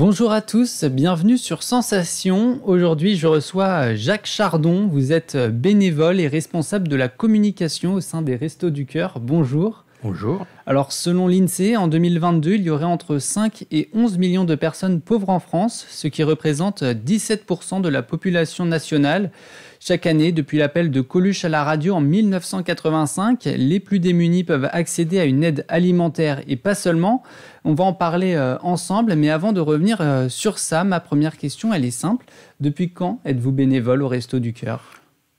Bonjour à tous, bienvenue sur Sensation. Aujourd'hui, je reçois euh, Jacques Chardon. Vous êtes euh, bénévole et responsable de la communication au sein des Restos du Cœur. Bonjour. Bonjour. Alors, selon l'INSEE, en 2022, il y aurait entre 5 et 11 millions de personnes pauvres en France, ce qui représente 17% de la population nationale. Chaque année, depuis l'appel de Coluche à la radio en 1985, les plus démunis peuvent accéder à une aide alimentaire et pas seulement. On va en parler euh, ensemble, mais avant de revenir euh, sur ça, ma première question, elle est simple. Depuis quand êtes-vous bénévole au Resto du Cœur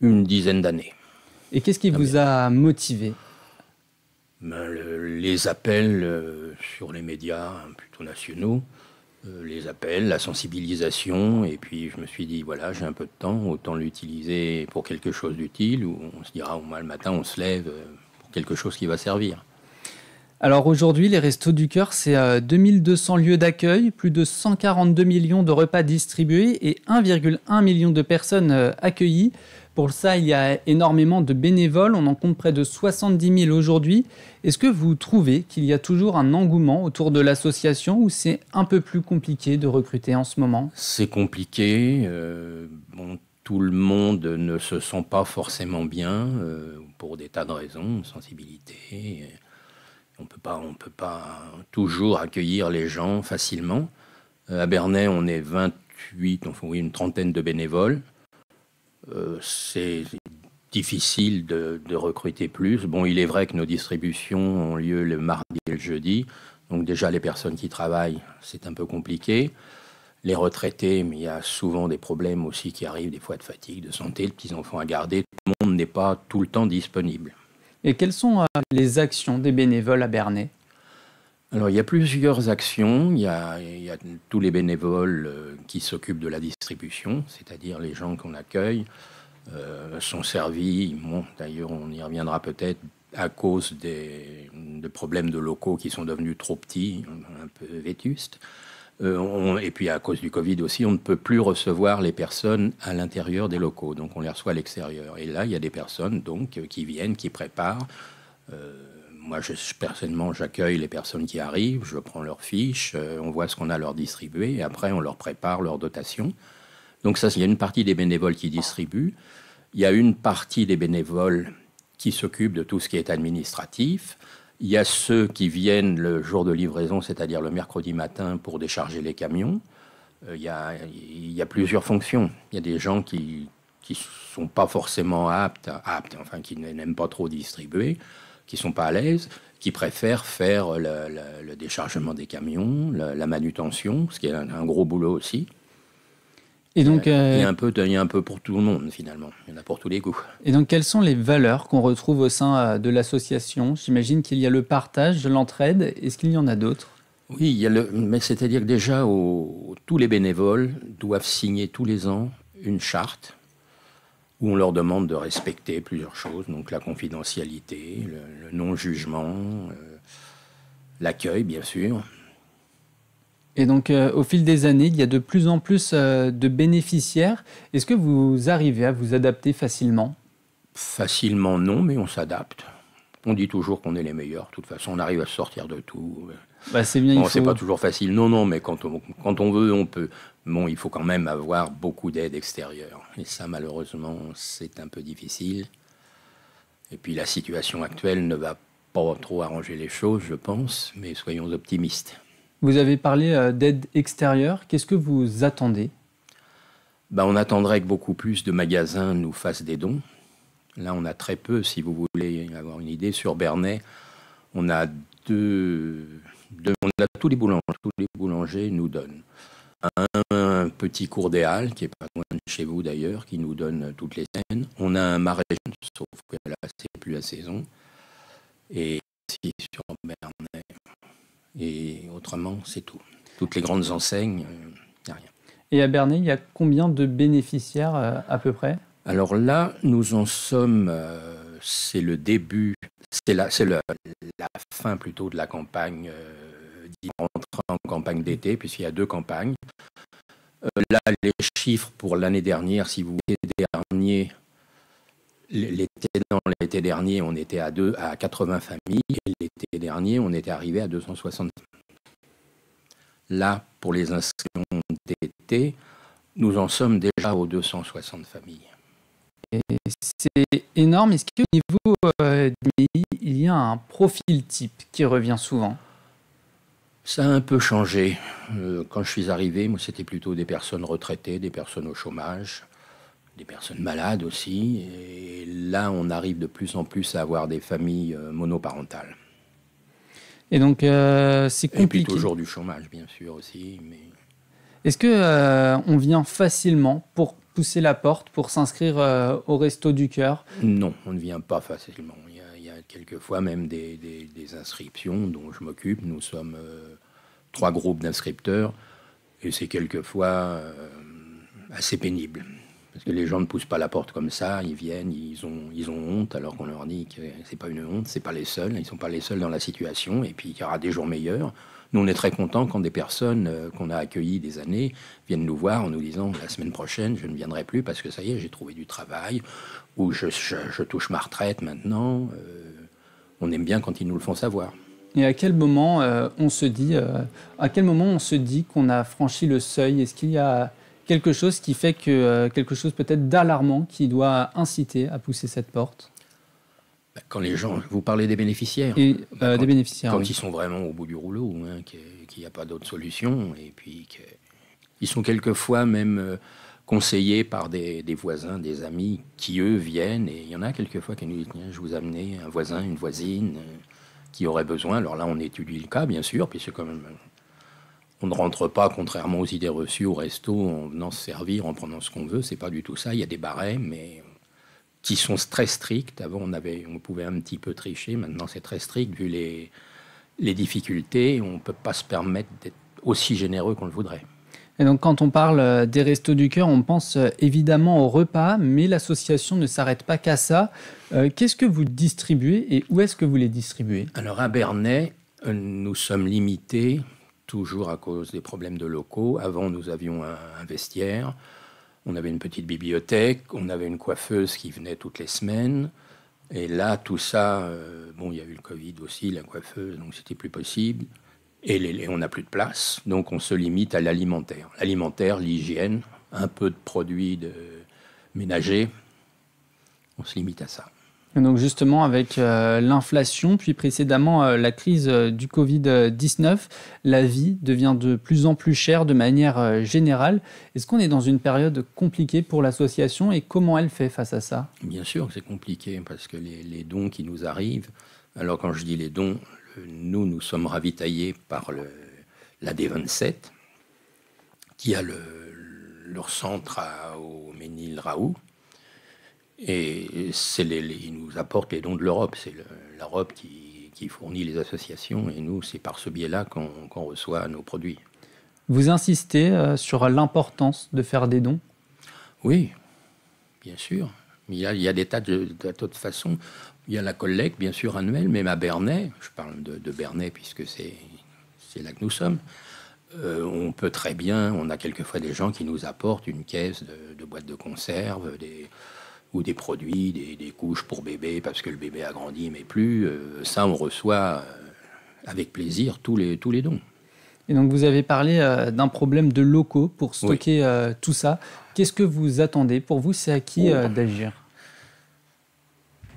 Une dizaine d'années. Et qu'est-ce qui vous a motivé ben, les appels euh, sur les médias hein, plutôt nationaux, euh, les appels, la sensibilisation, et puis je me suis dit, voilà, j'ai un peu de temps, autant l'utiliser pour quelque chose d'utile, où on se dira, au moins le matin, on se lève euh, pour quelque chose qui va servir. Alors aujourd'hui, les Restos du Cœur, c'est 2200 lieux d'accueil, plus de 142 millions de repas distribués et 1,1 million de personnes accueillies. Pour ça, il y a énormément de bénévoles, on en compte près de 70 000 aujourd'hui. Est-ce que vous trouvez qu'il y a toujours un engouement autour de l'association ou c'est un peu plus compliqué de recruter en ce moment C'est compliqué. Euh, tout le monde ne se sent pas forcément bien euh, pour des tas de raisons, sensibilité. On ne peut pas, on peut pas toujours accueillir les gens facilement. Euh, à Bernay, on est 28, on fait une trentaine de bénévoles. Euh, c'est difficile de, recruter plus. Bon, il est vrai que nos distributions ont lieu le mardi et le jeudi. Donc déjà, les personnes qui travaillent, c'est un peu compliqué. Les retraités, mais il y a souvent des problèmes aussi qui arrivent, des fois de fatigue, de santé, de petits-enfants à garder. Tout le monde n'est pas tout le temps disponible. Et quelles sont euh, les actions des bénévoles à Bernay alors, il y a plusieurs actions. Il y a, tous les bénévoles euh, qui s'occupent de la distribution, c'est-à-dire les gens qu'on accueille euh, sont servis. Bon, D'ailleurs, on y reviendra peut-être à cause des, problèmes de locaux qui sont devenus trop petits, un peu vétustes. Euh, et puis à cause du Covid aussi, on ne peut plus recevoir les personnes à l'intérieur des locaux, donc on les reçoit à l'extérieur. Et là, il y a des personnes donc qui viennent, qui préparent moi, personnellement, j'accueille les personnes qui arrivent, je prends leurs fiches, euh, on voit ce qu'on a à leur distribuer, et après, on leur prépare leur dotation. Donc ça, il y a une partie des bénévoles qui distribuent, il y a une partie des bénévoles qui s'occupent de tout ce qui est administratif, il y a ceux qui viennent le jour de livraison, c'est-à-dire le mercredi matin, pour décharger les camions. Euh, il y, a, plusieurs fonctions. Il y a des gens qui ne sont pas forcément aptes, aptes enfin qui n'aiment pas trop distribuer qui sont pas à l'aise, qui préfèrent faire le, déchargement des camions, la manutention, ce qui est un, gros boulot aussi. Et donc, euh, il, y a euh, un peu, il y a un peu pour tout le monde finalement, il y en a pour tous les goûts. Et donc, quelles sont les valeurs qu'on retrouve au sein euh, de l'association J'imagine qu'il y a le partage, l'entraide. Est-ce qu'il y en a d'autres Oui, il le, mais c'est-à-dire que déjà, tous les bénévoles doivent signer tous les ans une charte où on leur demande de respecter plusieurs choses, donc la confidentialité, le, non-jugement, euh, l'accueil bien sûr. Et donc euh, au fil des années, il y a de plus en plus euh, de bénéficiaires. Est-ce que vous arrivez à vous adapter facilement Facilement non, mais on s'adapte. On dit toujours qu'on est les meilleurs, de toute façon on arrive à sortir de tout. Bah, c'est bien, il faut... C'est pas toujours facile, non, non, mais quand on veut, on peut bon, il faut quand même avoir beaucoup d'aide extérieure. Et ça, malheureusement, c'est un peu difficile. Et puis la situation actuelle ne va pas trop arranger les choses, je pense, mais soyons optimistes. Vous avez parlé euh, d'aide extérieure. Qu'est-ce que vous attendez ben, On attendrait que beaucoup plus de magasins nous fassent des dons. Là, on a très peu, si vous voulez avoir une idée. Sur Bernay, on a on a tous les boulangers, tous les boulangers nous donnent un petit cours des Halles, qui est pas loin de chez vous d'ailleurs, qui nous donne toutes les scènes. On a un marais, sauf que là, c'est plus la saison. Et si sur Bernay. Et autrement, c'est tout. Toutes les grandes enseignes, n'y euh, a rien. Et à Bernay, il y a combien de bénéficiaires euh, à peu près Alors là, nous en sommes. Euh, c'est le début, c'est la, la, fin plutôt de la campagne d'Iran en campagne d'été, puisqu'il y a deux campagnes. Euh, là, les chiffres pour l'année dernière, si vous voulez, l'été l'été dernier, on était à, deux, à 80 familles, et l'été dernier, on était arrivé à 260. Là, pour les inscriptions d'été, nous en sommes déjà aux 260 familles. C'est énorme. Est-ce qu'au niveau euh, pays, il y a un profil type qui revient souvent ça a un peu changé. Euh, quand je suis arrivé, moi, c'était plutôt des personnes retraitées, des personnes au chômage, des personnes malades aussi. Et là, on arrive de plus en plus à avoir des familles euh, monoparentales. Et donc, euh, c'est compliqué. Et puis toujours du chômage, bien sûr aussi. Mais... Est-ce que on vient facilement pour pousser la porte pour s'inscrire au Resto du Cœur Non, on ne vient pas facilement quelquefois même des, inscriptions dont je m'occupe. Nous sommes euh, trois groupes d'inscripteurs et c'est quelquefois euh, assez pénible que les gens ne poussent pas la porte comme ça, ils viennent, ils ont, ils ont honte, alors qu'on leur dit que ce n'est pas une honte, ce n'est pas les seuls, ils ne sont pas les seuls dans la situation, et puis il y aura des jours meilleurs. Nous, on est très contents quand des personnes euh, qu'on a accueillies des années viennent nous voir en nous disant la semaine prochaine, je ne viendrai plus parce que ça y est, j'ai trouvé du travail, ou je, touche ma retraite maintenant. Euh, on aime bien quand ils nous le font savoir. Et à quel moment euh, on se dit, à quel moment on se dit qu'on a franchi le seuil Est-ce qu'il y a quelque chose qui fait que euh, quelque chose peut-être d'alarmant qui doit inciter à pousser cette porte bah, Quand les gens, vous parlez des bénéficiaires. Bah, euh, quand, des bénéficiaires. Quand ils sont vraiment au bout du rouleau, hein, qu'il n'y a pas d'autre solution, et puis ils sont quelquefois même euh, conseillés par des, voisins, des amis, qui eux viennent, et il y en a fois qui nous disent tiens, je vous amène un voisin, une voisine qui aurait besoin. Alors là, on étudie le cas, bien sûr, puis c'est quand même on ne rentre pas, contrairement aux idées reçues, au resto en venant se servir, en prenant ce qu'on veut. C'est pas du tout ça. Il y a des barrets, mais qui sont très stricts. Avant, on, avait, on pouvait un petit peu tricher. Maintenant, c'est très strict vu les, les difficultés. On ne peut pas se permettre d'être aussi généreux qu'on le voudrait. Et donc, quand on parle euh, des restos du cœur, on pense euh, évidemment au repas, mais l'association ne s'arrête pas qu'à ça. Euh, qu'est-ce que vous distribuez et où est-ce que vous les distribuez Alors, à Bernay, nous sommes limités toujours à cause des problèmes de locaux. Avant, nous avions un, vestiaire, on avait une petite bibliothèque, on avait une coiffeuse qui venait toutes les semaines. Et là, tout ça, euh, bon, il y a eu le Covid aussi, la coiffeuse, donc c'était plus possible. Et on n'a plus de place, donc on se limite à l'alimentaire. L'alimentaire, l'hygiène, un peu de produits de ménagers, on se limite à ça donc justement avec euh, l'inflation, puis précédemment euh, la crise euh, du Covid-19, la vie devient de plus en plus chère de manière générale. Est-ce qu'on est dans une période compliquée pour l'association et comment elle fait face à ça Bien sûr que c'est compliqué parce que les, dons qui nous arrivent, alors quand je dis les dons, nous nous sommes ravitaillés par la d 27 qui a leur centre au Ménil-Raoult et les, les, ils nous apportent les dons de l'Europe. C'est l'Europe qui, qui, fournit les associations et nous, c'est par ce biais-là qu'on reçoit nos produits. Vous insistez euh, sur l'importance de faire des dons Oui, bien sûr. Il y a, il y a des tas de, de, de, façons. Il y a la collecte, bien sûr, annuelle, même à Bernay. Je parle de, de Bernay puisque c'est là que nous sommes. Euh, on peut très bien, on a quelquefois des gens qui nous apportent une caisse de, boîtes de conserve, des, ou des produits, des, couches pour bébé parce que le bébé a grandi mais plus. Euh, ça, on reçoit euh, avec plaisir tous les, tous les dons. Et donc vous avez parlé euh, d'un problème de locaux pour stocker tout ça. Qu'est-ce que vous attendez Pour vous, c'est à qui oh. d'agir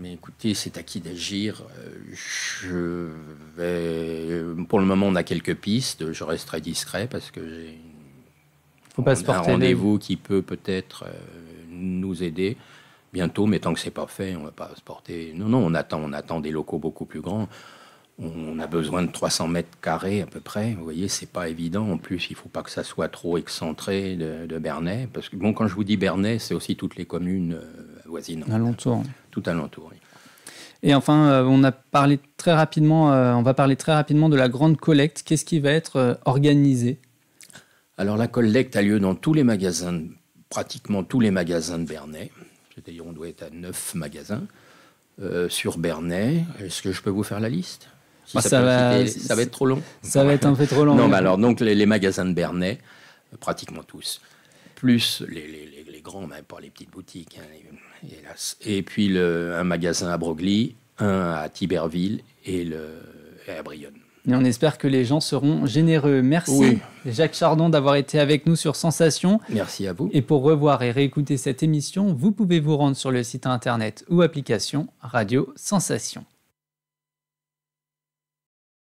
mais écoutez, c'est à qui d'agir. Je Pour le moment, on a quelques pistes. Je reste très discret parce que j'ai Faut pas se porter un rendez-vous qui peut peut-être nous aider bientôt, mais tant que c'est pas fait, on va pas se porter. Non, non, on attend, on attend des locaux beaucoup plus grands. On a besoin de 300 mètres carrés à peu près. Vous voyez, c'est pas évident. En plus, il faut pas que ça soit trop excentré de, Bernay, parce que bon, quand je vous dis Bernay, c'est aussi toutes les communes euh, voisines Alentour. Tout alentour. Et enfin, euh, on a parlé très rapidement. Euh, on va parler très rapidement de la grande collecte. Qu'est-ce qui va être organisé Alors la collecte a lieu dans tous les magasins, pratiquement tous les magasins de Bernay on doit être à neuf magasins, euh, sur Bernay. Est-ce que je peux vous faire la liste bah, ça, va, être trop long. Ça va être un peu trop long. non, mais bah, alors, donc les, magasins de Bernay, euh, pratiquement tous, plus les, grands, même pas les petites boutiques, hein, hélas. Et puis un magasin à Broglie, un à Tiberville et, le, et à Brionne. Et on espère que les gens seront généreux. Merci Jacques Chardon d'avoir été avec nous sur Sensation. Merci à vous. Et pour revoir et réécouter cette émission, vous pouvez vous rendre sur le site internet ou application Radio Sensation.